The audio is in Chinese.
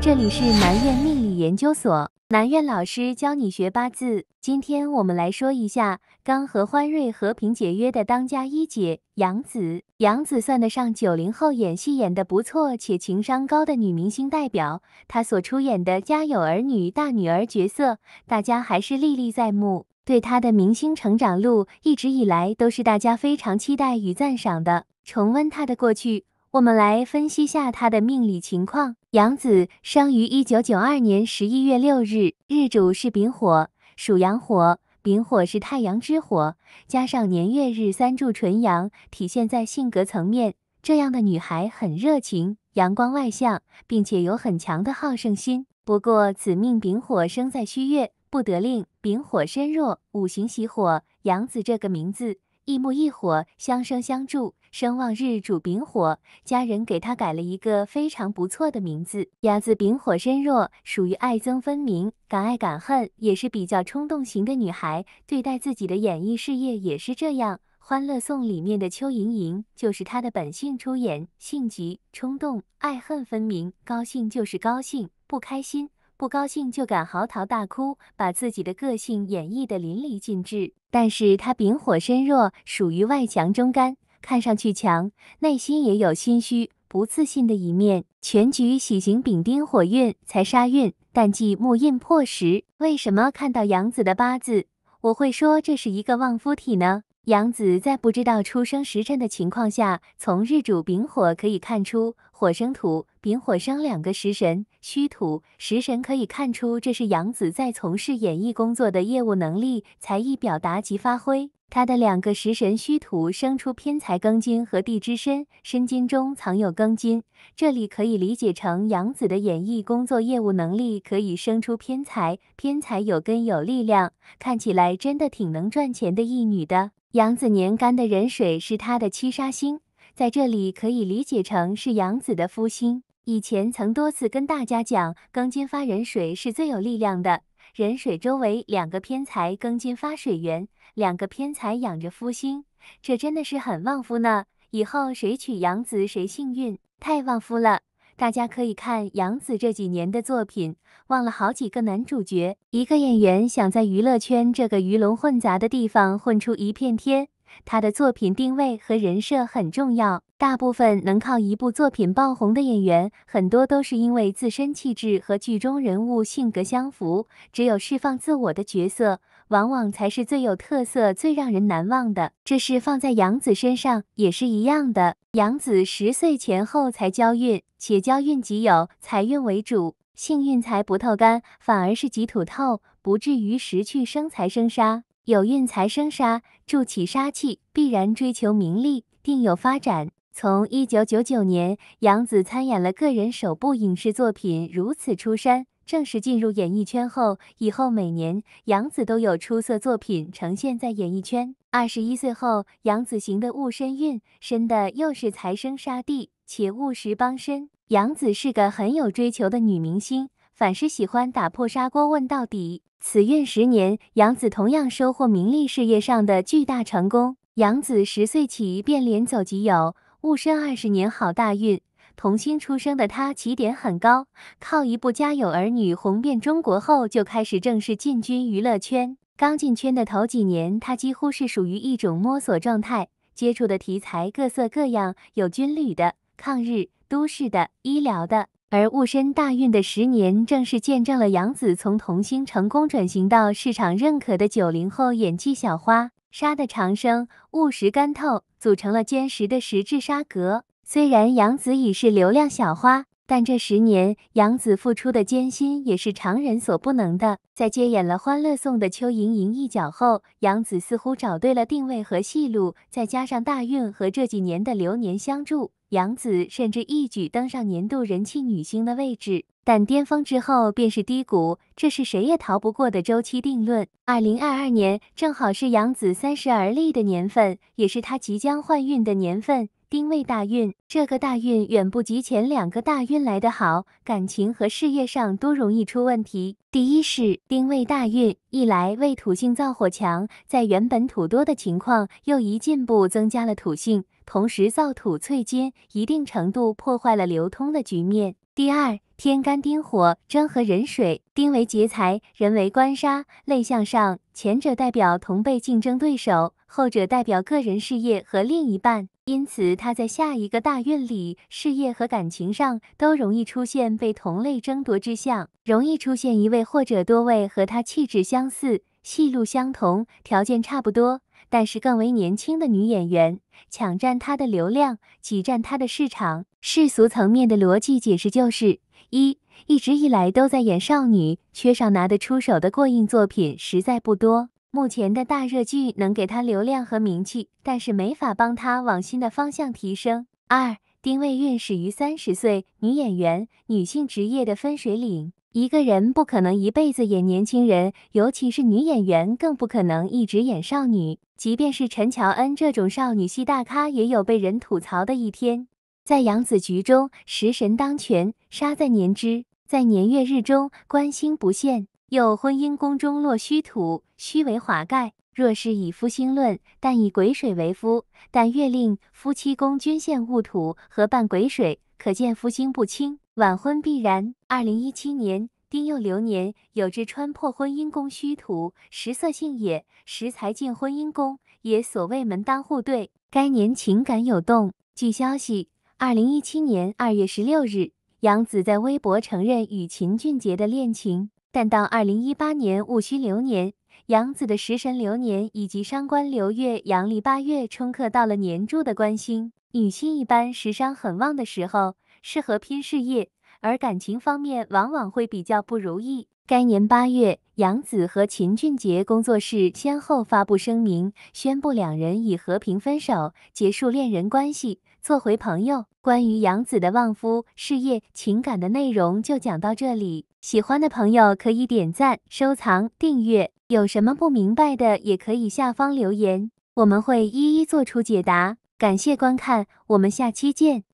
这里是南苑命理研究所，南苑老师教你学八字。今天我们来说一下刚和欢瑞和平解约的当家一姐杨紫。杨紫算得上九零后演戏演得不错且情商高的女明星代表，她所出演的《家有儿女》大女儿角色，大家还是历历在目。对她的明星成长路，一直以来都是大家非常期待与赞赏的。重温她的过去。我们来分析下她的命理情况。杨子生于一九九二年十一月六日，日主是丙火，属阳火。丙火是太阳之火，加上年月日三柱纯阳，体现在性格层面，这样的女孩很热情、阳光外向，并且有很强的好胜心。不过，此命丙火生在戌月，不得令，丙火身弱，五行喜火。杨子这个名字。一木一火相生相助，生旺日主丙火，家人给他改了一个非常不错的名字。鸭子丙火身弱，属于爱憎分明、敢爱敢恨，也是比较冲动型的女孩。对待自己的演艺事业也是这样，《欢乐颂》里面的邱莹莹就是她的本性出演，性急、冲动、爱恨分明，高兴就是高兴，不开心。不高兴就敢嚎啕大哭，把自己的个性演绎得淋漓尽致。但是他丙火身弱，属于外强中干，看上去强，内心也有心虚、不自信的一面。全局喜行丙丁火运、财杀运，但忌木印破时。为什么看到杨子的八字，我会说这是一个旺夫体呢？杨子在不知道出生时辰的情况下，从日主丙火可以看出。火生土，丙火生两个食神虚土食神，可以看出这是杨子在从事演艺工作的业务能力、才艺表达及发挥。他的两个食神虚土生出偏财庚金和地支申，申金中藏有庚金，这里可以理解成杨子的演艺工作业务能力可以生出偏财，偏财有根有力量，看起来真的挺能赚钱的一女的。杨子年干的人水是他的七杀星。在这里可以理解成是杨子的夫星。以前曾多次跟大家讲，庚金发壬水是最有力量的。壬水周围两个偏财，庚金发水源，两个偏财养着夫星，这真的是很旺夫呢。以后谁娶杨子，谁幸运，太旺夫了。大家可以看杨子这几年的作品，忘了好几个男主角。一个演员想在娱乐圈这个鱼龙混杂的地方混出一片天。他的作品定位和人设很重要。大部分能靠一部作品爆红的演员，很多都是因为自身气质和剧中人物性格相符。只有释放自我的角色，往往才是最有特色、最让人难忘的。这是放在杨子身上也是一样的。杨子十岁前后才交运，且交运即有财运为主，幸运财不透干，反而是吉土透，不至于时去生财生杀。有运财生杀，助起杀气，必然追求名利，定有发展。从一九九九年，杨紫参演了个人首部影视作品，如此出山，正式进入演艺圈后，以后每年杨紫都有出色作品呈现在演艺圈。二十一岁后，杨紫行的戊申运，身的又是财生杀地，且戊时帮身。杨紫是个很有追求的女明星。反是喜欢打破砂锅问到底，此运十年，杨子同样收获名利事业上的巨大成功。杨子十岁起便连走即有，戊申二十年好大运。童星出生的他起点很高，靠一部《家有儿女》红遍中国后，就开始正式进军娱乐圈。刚进圈的头几年，他几乎是属于一种摸索状态，接触的题材各色各样，有军旅的、抗日、都市的、医疗的。而戊申大运的十年，正是见证了杨紫从童星成功转型到市场认可的九零后演技小花。沙的长生、务实干透，组成了坚实的实质沙格。虽然杨紫已是流量小花。但这十年，杨子付出的艰辛也是常人所不能的。在接演了《欢乐颂》的邱莹莹一角后，杨子似乎找对了定位和戏路，再加上大运和这几年的流年相助，杨子甚至一举登上年度人气女星的位置。但巅峰之后便是低谷，这是谁也逃不过的周期定论。二零二二年正好是杨子三十而立的年份，也是她即将换运的年份。丁未大运，这个大运远不及前两个大运来得好，感情和事业上都容易出问题。第一是丁未大运，一来为土性造火强，在原本土多的情况又一进一步增加了土性，同时造土萃金，一定程度破坏了流通的局面。第二天干丁火征合壬水，丁为劫财，人为官杀，类向上前者代表同辈竞争对手，后者代表个人事业和另一半。因此，她在下一个大运里，事业和感情上都容易出现被同类争夺之象，容易出现一位或者多位和她气质相似、戏路相同、条件差不多，但是更为年轻的女演员抢占她的流量，挤占她的市场。世俗层面的逻辑解释就是：一，一直以来都在演少女，缺少拿得出手的过硬作品，实在不多。目前的大热剧能给他流量和名气，但是没法帮他往新的方向提升。二，丁未运始于三十岁，女演员女性职业的分水岭。一个人不可能一辈子演年轻人，尤其是女演员，更不可能一直演少女。即便是陈乔恩这种少女系大咖，也有被人吐槽的一天。在杨子局中，食神当权，杀在年支，在年月日中，关星不现。又婚姻宫中落虚土，虚为华盖。若是以夫星论，但以癸水为夫，但月令夫妻宫均现戊土，合半癸水，可见夫星不清，晚婚必然。二零一七年丁酉流年，有志穿破婚姻宫虚土，食色性也，食财进婚姻宫也。所谓门当户对，该年情感有动。据消息，二零一七年二月十六日，杨子在微博承认与秦俊杰的恋情。但到二零一八年戊戌流年，杨紫的食神流年以及伤官流月，阳历八月冲克到了年柱的官星、女性一般食伤很旺的时候，适合拼事业，而感情方面往往会比较不如意。该年八月，杨紫和秦俊杰工作室先后发布声明，宣布两人已和平分手，结束恋人关系。做回朋友。关于杨子的旺夫、事业、情感的内容就讲到这里。喜欢的朋友可以点赞、收藏、订阅。有什么不明白的，也可以下方留言，我们会一一做出解答。感谢观看，我们下期见。